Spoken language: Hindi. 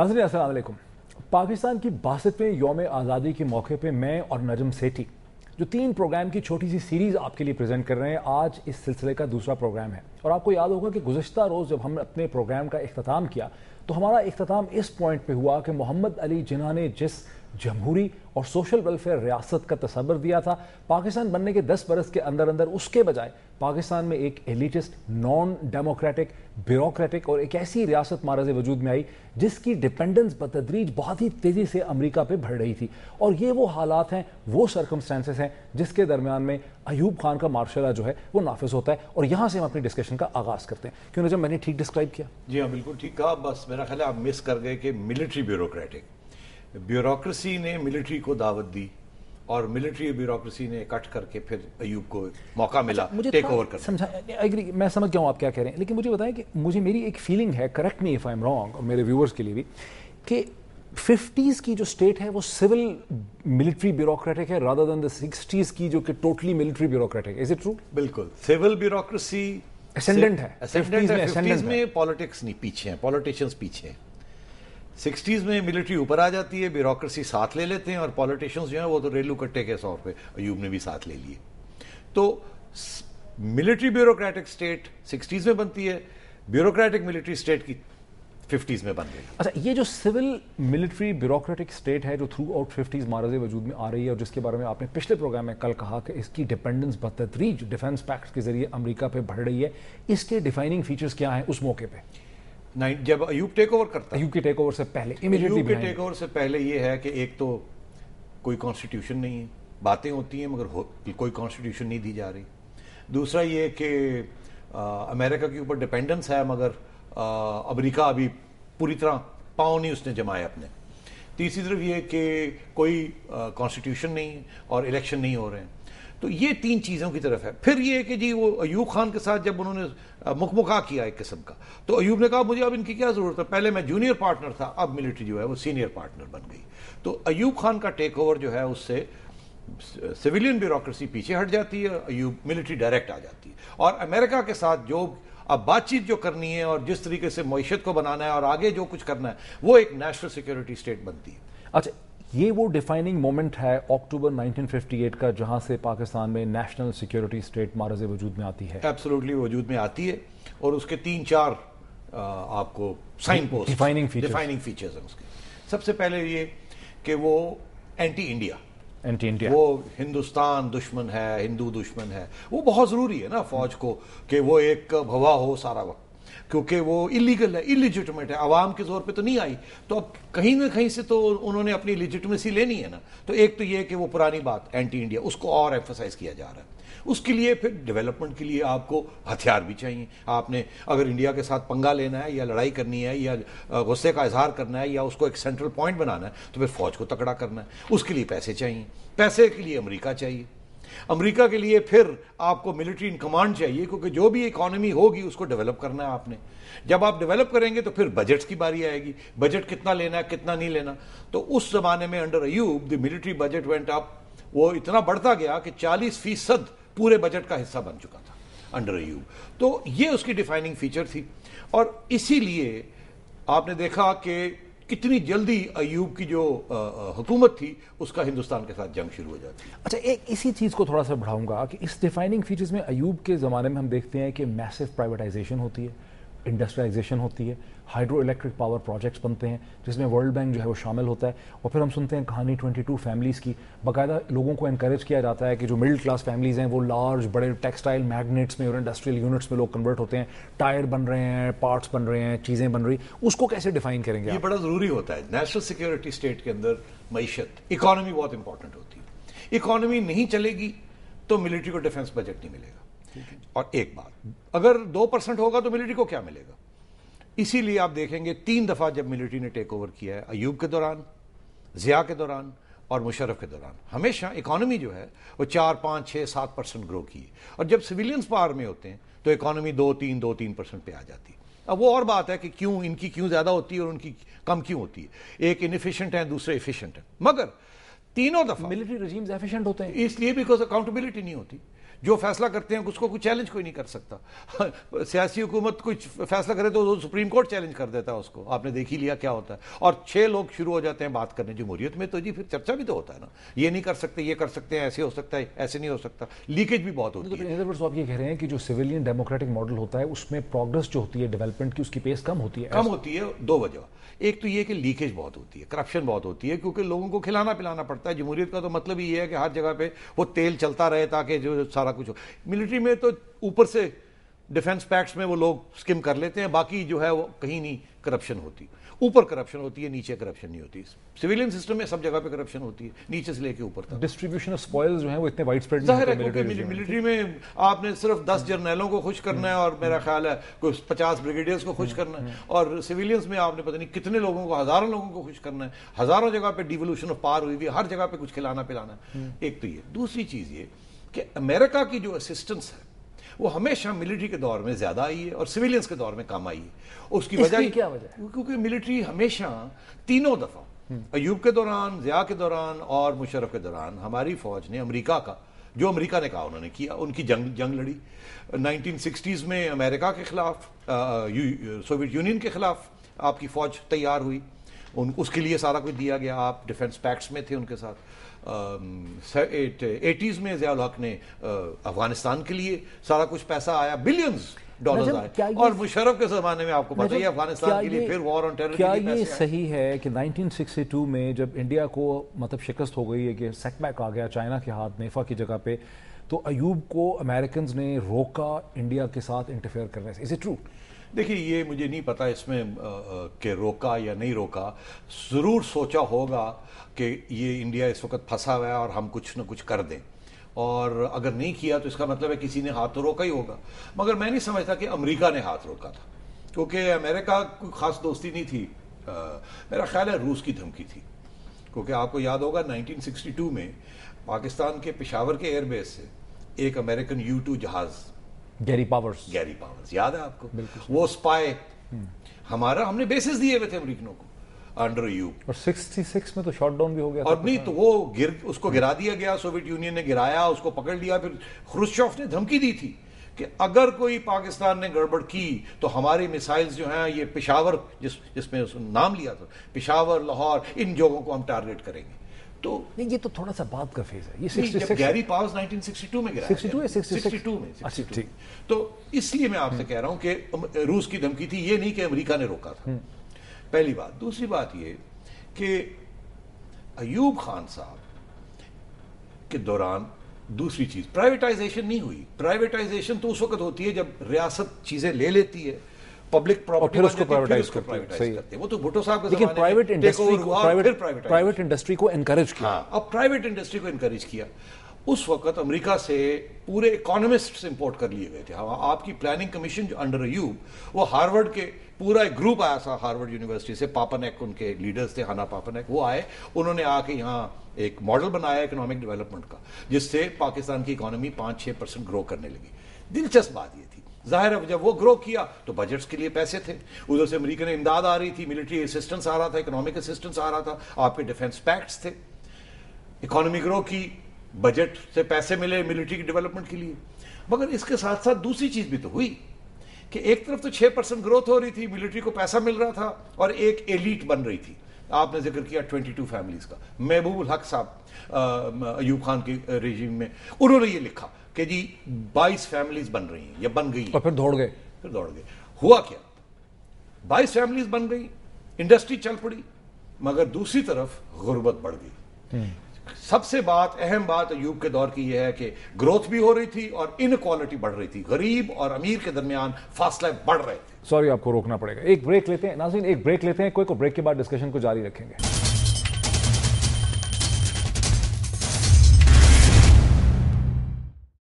नाजरी असलकुम पाकिस्तान की बासठवें योम आज़ादी के मौके पर मैं और नजम सेठी जो तीन प्रोग्राम की छोटी सी सीरीज़ आपके लिए प्रेजेंट कर रहे हैं आज इस सिलसिले का दूसरा प्रोग्राम है और आपको याद होगा कि गुजशत रोज़ जब हम अपने प्रोग्राम का अख्ताम किया तो हमारा अख्ताम इस पॉइंट पर हुआ कि मोहम्मद अली जिन्हा ने जिस जमहूरी और सोशल वेलफेयर रियासत का तस्वर दिया था पाकिस्तान बनने के दस बरस के अंदर अंदर उसके बजाय पाकिस्तान में एक एलिटिस्ट नॉन डेमोक्रेटिक ब्यूरोक्रेटिक और एक ऐसी रियासत महाराज वजूद में आई जिसकी डिपेंडेंस बतदरीज बहुत ही तेज़ी से अमेरिका पे बढ़ रही थी और ये वो हालात हैं वो सर्कमस्टेंसेस हैं जिसके दरमियान में अयूब खान का मार्शाला जो है वो नाफिज होता है और यहाँ से हम अपनी डिस्कशन का आगाज़ करते हैं क्यों जब मैंने ठीक डिस्क्राइब किया जी हाँ बिल्कुल ठीक कहा बस मेरा ख्याल आप मिस कर गए कि मिलिट्री ब्यूरोक्रेटिक ब्यूरोक्रेसी ने मिलिट्री को दावत दी और मिलिट्री ब्यूरोक्रेसी ने कट करके फिर अयूब को मौका मिला अच्छा, मुझे टेक ओवर कर समझा एग्री मैं समझ गया हूँ आप क्या कह रहे हैं लेकिन मुझे बताएं कि मुझे मेरी एक फीलिंग है correct me if I am wrong और मेरे व्यूअर्स के लिए भी कि फिफ्टीज़ की जो स्टेट है वो सिविल मिलिट्री ब्यूरोक्रेटिक है राधा दन द सिक्सटीज़ की जो कि टोटली मिलिट्री ब्यूरोक्रेटिक है इज इट ट्रू बिल्कुल सिविल ब्यूरोक्रेसी असेंडेंट है पॉलिटिक्स नहीं पीछे हैं पॉलिटिशियंस पीछे हैं सिक्सटीज़ में मिलिट्री ऊपर आ जाती है ब्यूरोक्रेसी साथ ले लेते हैं और पॉलिटिशियंस जो हैं वो तो रेलू कट्टे के सौ पे अयूब ने भी साथ ले लिए तो मिलिट्री ब्यूरोक्रेटिक स्टेट सिक्सटीज़ में बनती है ब्यूरोक्रेटिक मिलिट्री स्टेट की फिफ्टीज़ में बन गई अच्छा ये जो सिविल मिलिट्री ब्यूरोक्रेटिक स्टेट है जो थ्रू आउट फिफ्टीज़ महाराज वजूद में आ रही है और जिसके बारे में आपने पिछले प्रोग्राम में कल कहा कि इसकी डिपेंडेंस बदतरीज डिफेंस पैक्ट के जरिए अमरीका पर बढ़ रही है इसके डिफाइनिंग फीचर्स क्या हैं उस मौके पर जब अयूब टेक ओवर करता अयूब के टेक ओवर से पहले अयूब के टेक ओवर से पहले ये है कि एक तो कोई कॉन्स्टिट्यूशन नहीं है बातें होती हैं मगर हो, कोई कॉन्स्टिट्यूशन नहीं दी जा रही दूसरा ये कि अमेरिका के ऊपर डिपेंडेंस है मगर अमरीका अभी पूरी तरह पाँव नहीं उसने जमाए अपने तीसरी तरफ ये कि कोई कॉन्स्टिट्यूशन नहीं है और इलेक्शन नहीं हो रहे हैं तो ये तीन चीज़ों की तरफ है फिर ये कि जी वो अयूब खान के साथ जब उन्होंने मुखमुखा किया एक किस्म का तो अयूब ने कहा मुझे अब इनकी क्या ज़रूरत है पहले मैं जूनियर पार्टनर था अब मिलिट्री जो है वो सीनियर पार्टनर बन गई तो अयूब खान का टेक ओवर जो है उससे सिविलियन ब्यूरोक्रेसी पीछे हट जाती है अयूब मिलिट्री डायरेक्ट आ जाती है और अमेरिका के साथ जो अब बातचीत जो करनी है और जिस तरीके से मीशत को बनाना है और आगे जो कुछ करना है वो एक नेशनल सिक्योरिटी स्टेट बनती है अच्छा ये वो डिफाइनिंग मोमेंट है अक्टूबर 1958 का जहां से पाकिस्तान में नेशनल सिक्योरिटी स्टेट मारज वजूद में आती है एब्सोल्युटली वजूद में आती है और उसके तीन चार आ, आपको sign post defining defining features हैं उसके सबसे पहले ये कि वो एंटी इंडिया एंटी इंडिया वो हिंदुस्तान दुश्मन है हिंदू दुश्मन है वो बहुत ज़रूरी है ना फौज को कि वो एक भवा हो सारा वक्त क्योंकि वो इलीगल है इलिजिटमेट है आवाम के जोर पे तो नहीं आई तो अब कहीं ना कहीं से तो उन्होंने अपनी लिजिटमेसी लेनी है ना तो एक तो ये कि वो पुरानी बात एंटी इंडिया उसको और एम्फोसाइज किया जा रहा है उसके लिए फिर डेवलपमेंट के लिए आपको हथियार भी चाहिए आपने अगर इंडिया के साथ पंगा लेना है या लड़ाई करनी है या गुस्से का इजहार करना है या उसको एक सेंट्रल पॉइंट बनाना है तो फिर फौज को तकड़ा करना है उसके लिए पैसे चाहिए पैसे के लिए अमरीका चाहिए अमेरिका के लिए फिर आपको मिलिट्री इन कमांड चाहिए क्योंकि जो भी इकोनॉमी होगी उसको डेवलप करना है आपने जब आप डेवलप करेंगे तो फिर बजट्स की बारी आएगी बजट कितना लेना है कितना नहीं लेना तो उस जमाने में under Ayub the military budget went up वो इतना बढ़ता गया कि चालीस फीसद पूरे बजट का हिस्सा बन चुका था अंडर अयूब तो ये उसकी डिफाइनिंग फीचर थी और इसीलिए आपने देखा कि कितनी जल्दी अयूब की जो हुकूमत थी उसका हिंदुस्तान के साथ जंग शुरू हो जाती अच्छा एक इसी चीज़ को थोड़ा सा बढ़ाऊंगा कि इस डिफाइनिंग फीचर्स में अयूब के ज़माने में हम देखते हैं कि मैसिव प्राइवेटाइजेशन होती है इंडस्ट्रियलाइजेशन होती है हाइड्रो इलेक्ट्रिक पावर प्रोजेक्ट्स बनते हैं जिसमें वर्ल्ड बैंक जो है वो शामिल होता है और फिर हम सुनते हैं कहानी 22 फैमिलीज़ की बाकायदा लोगों को इनक्रेज किया जाता है कि जो मिडिल क्लास फैमिलीज़ हैं वो लार्ज बड़े टेक्सटाइल मैग्नेट्स में और इंडस्ट्रियल यूनिट्स में लोग कन्वर्ट होते हैं टायर बन रहे हैं पार्ट्स बन रहे हैं चीज़ें बन रही उसको कैसे डिफाइन करेंगे ये बड़ा ज़रूरी होता है नेशनल सिक्योरिटी स्टेट के अंदर मीशत इकॉनमी बहुत इंपॉर्टेंट होती है इकॉनमी नहीं चलेगी तो मिलिट्री को डिफेंस बजट नहीं मिलेगा और एक बात अगर दो परसेंट होगा तो मिलिट्री को क्या मिलेगा इसीलिए आप देखेंगे तीन दफ़ा जब मिलिट्री ने टेक ओवर किया है अयूब के दौरान ज़िया के दौरान और मुशरफ के दौरान हमेशा इकोनॉमी जो है वो चार पाँच छः सात परसेंट ग्रो की है और जब सिविलियंस पावर में होते हैं तो इकोनॉमी दो तीन दो तीन परसेंट पे आ जाती है अब वो और बात है कि क्यों इनकी क्यों ज़्यादा होती है और उनकी कम क्यों होती है एक इनफिशियंट है दूसरे इफिशियंट है मगर तीनों दफा मिलिट्री रजीम्स एफिशिएंट होते हैं इसलिए बिकॉज अकाउंटेबिलिटी नहीं होती जो फैसला करते हैं उसको कोई चैलेंज कोई नहीं कर सकता सियासी हुकूमत कुछ फैसला करे तो सुप्रीम कोर्ट चैलेंज कर देता है उसको आपने देख ही लिया क्या होता है और छह लोग शुरू हो जाते हैं बात करने जमहूरियत में तो जी फिर चर्चा भी तो होता है ना ये नहीं कर सकते ये कर सकते हैं ऐसे हो सकता है ऐसे नहीं हो सकता लीकेज भी बहुत होती है आप ये कह रहे हैं कि जो सिविलियन डेमोक्रेटिक मॉडल होता है उसमें प्रोग्रेस जो होती है डेवलपमेंट की उसकी पेस कम होती है कम होती है दो वजह एक तो ये कि लीकेज बहुत होती है करप्शन बहुत होती है क्योंकि लोगों को खिलाना पिलाना पड़ता है जमहूरियत का तो मतलब ये है कि हर जगह पे वो तेल चलता रहे ताकि जो सारा सारा कुछ हो मिलिट्री में तो ऊपर से डिफेंस पैक्ट्स में वो लोग स्किम कर लेते हैं बाकी जो है वो कहीं नहीं करप्शन होती ऊपर करप्शन होती है नीचे करप्शन नहीं होती सिविलियन सिस्टम में सब जगह पे करप्शन होती है नीचे से लेके ऊपर तक डिस्ट्रीब्यूशन ऑफ स्पॉयल्स जो है वो इतने वाइड स्प्रेड जाहिर है क्योंकि मिलिट्री में आपने सिर्फ दस जर्नैलों को खुश करना है हम्म। और मेरा ख्याल है कुछ पचास ब्रिगेडियर्स को खुश हम्म, करना है हम्म। और सिविलियंस में आपने पता नहीं कितने लोगों को हजारों लोगों को खुश करना है हजारों जगह पर डिवोल्यूशन ऑफ पार हुई हुई हर जगह पर कुछ खिलाना पिलाना है एक तो ये दूसरी चीज ये कि अमेरिका की जो असिस्टेंस है वो हमेशा मिलिट्री के दौर में ज़्यादा आई है और सिविलियंस के दौर में कम आई है उसकी वजह क्या वजह क्योंकि मिलिट्री हमेशा तीनों दफ़ा हम्म। अयूब के दौरान ज़िया के दौरान और मुशरफ के दौरान हमारी फ़ौज ने अमरीका का जो अमेरिका ने कहा उन्होंने किया उनकी जंग जंग लड़ी 1960s में अमेरिका के ख़िलाफ़ सोवियत यूनियन के ख़िलाफ़ आपकी फ़ौज तैयार हुई उन उसके लिए सारा कुछ दिया गया आप डिफेंस पैक्ट्स में थे उनके साथ एटीज़ में जयाल हक ने अफगानिस्तान के लिए सारा कुछ पैसा आया बिलियंस और मुशरफ के जमाने में आपको पता ही अफगानिस्तान के लिए फिर वॉर ऑन टेरर क्या ये सही है कि 1962 में जब इंडिया को मतलब शिकस्त हो गई है कि सेटबैक आ गया चाइना के हाथ नेफा की जगह पे तो अयूब को अमेरिकन ने रोका इंडिया के साथ इंटरफेयर करने से इज इट ट्रू देखिए ये मुझे नहीं पता इसमें के रोका या नहीं रोका ज़रूर सोचा होगा कि ये इंडिया इस वक्त फंसा हुआ है और हम कुछ ना कुछ कर दें और अगर नहीं किया तो इसका मतलब है किसी ने हाथ तो रोका ही होगा मगर मैं नहीं समझता कि अमेरिका ने हाथ रोका था क्योंकि अमेरिका कोई ख़ास दोस्ती नहीं थी आ, मेरा ख्याल है रूस की धमकी थी क्योंकि आपको याद होगा 1962 में पाकिस्तान के पिशावर के एयरबेस से एक अमेरिकन यू टू जहाज गैरी पावर्स गैरी पावर्स याद है आपको वो स्पाय हम्म। हमारा हमने बेसिस दिए हुए थे अमरीकनों को अंडर यू और 66 में तो शॉट डाउन भी हो गया और था नहीं तो वो गिर उसको गिरा दिया गया सोवियत यूनियन ने गिराया उसको पकड़ लिया फिर खुरुशॉफ ने धमकी दी थी कि अगर कोई पाकिस्तान ने गड़बड़ की तो हमारी मिसाइल्स जो हैं ये पिशावर जिस जिसमें उसने नाम लिया था पिशावर लाहौर इन जगहों को हम टारगेट करेंगे तो नहीं ये तो थोड़ा सा बाद का फेज है ये 66 गैरी पावर्स 1962 में गिरा 62 है 62 में 62 अच्छा, ठीक तो इसलिए मैं आपसे कह रहा हूं कि रूस की धमकी थी ये नहीं कि अमेरिका ने रोका था पहली बात दूसरी बात ये कि अयूब खान साहब के दौरान दूसरी चीज प्राइवेटाइजेशन नहीं हुई प्राइवेटाइजेशन तो उस वक्त होती है जब रियासत चीजें ले लेती है पब्लिक प्रॉपर्टी फिर उसको प्राइवेटाइज करते हैं वो तो भुट्टो साहब लेकिन private industry private private industry को एनकरेज किया हाँ, अब प्राइवेट इंडस्ट्री को एनकरेज किया उस वक्त अमेरिका से पूरे इकोनॉमिस्ट इंपोर्ट कर लिए गए थे हाँ, आपकी प्लानिंग कमीशन जो अंडर यू वो हार्वर्ड के पूरा एक ग्रुप आया था हार्वर्ड यूनिवर्सिटी से पापनैक उनके लीडर्स थे हाना पापनैक वो आए उन्होंने आके यहाँ एक मॉडल बनाया इकोनॉमिक डेवलपमेंट का जिससे पाकिस्तान की इकोनॉमी पाँच छः परसेंट ग्रो करने लगी दिलचस्प बात ये थी जाहिर है जब वो ग्रो किया तो बजट्स के लिए पैसे थे उधर से अमरीका ने इमदाद आ रही थी मिलिट्री असिस्टेंस आ रहा था इकोनॉमिक असिस्टेंस आ रहा था आपके डिफेंस पैक्ट्स थे इकोनॉमी ग्रो की बजट से पैसे मिले मिलिट्री की डेवलपमेंट के लिए मगर इसके साथ साथ दूसरी चीज़ भी तो हुई कि एक तरफ तो छह परसेंट ग्रोथ हो रही थी मिलिट्री को पैसा मिल रहा था और एक एलिट बन रही थी आपने जिक्र किया ट्वेंटी टू फैमिलीज़ का महबूब हक साहब अयूब खान के रेजिम में उन्होंने ये लिखा कि जी बाईस फैमिलीज बन रही हैं या बन गई और फिर दौड़ गए फिर दौड़ गए हुआ क्या बाईस फैमिलीज बन गई इंडस्ट्री चल पड़ी मगर दूसरी तरफ गुर्बत बढ़ गई हम्म। सबसे बात अहम बात अयूब के दौर की यह है कि ग्रोथ भी हो रही थी और इनक्वालिटी बढ़ रही थी गरीब और अमीर के दरमियान फासले बढ़ रहे थे सॉरी आपको रोकना पड़ेगा एक ब्रेक लेते हैं नाजिन एक ब्रेक लेते हैं कोई को ब्रेक के बाद डिस्कशन को जारी रखेंगे